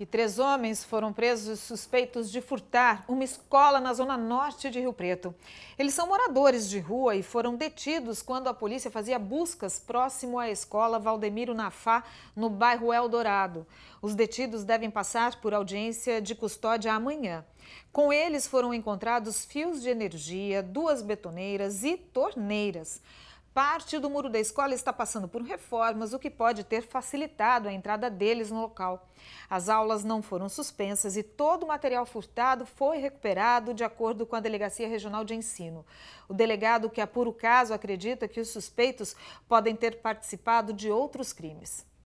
E três homens foram presos suspeitos de furtar uma escola na zona norte de Rio Preto. Eles são moradores de rua e foram detidos quando a polícia fazia buscas próximo à escola Valdemiro Nafá, no bairro Eldorado. Os detidos devem passar por audiência de custódia amanhã. Com eles foram encontrados fios de energia, duas betoneiras e torneiras. Parte do muro da escola está passando por reformas, o que pode ter facilitado a entrada deles no local. As aulas não foram suspensas e todo o material furtado foi recuperado de acordo com a Delegacia Regional de Ensino. O delegado que apura o caso acredita que os suspeitos podem ter participado de outros crimes.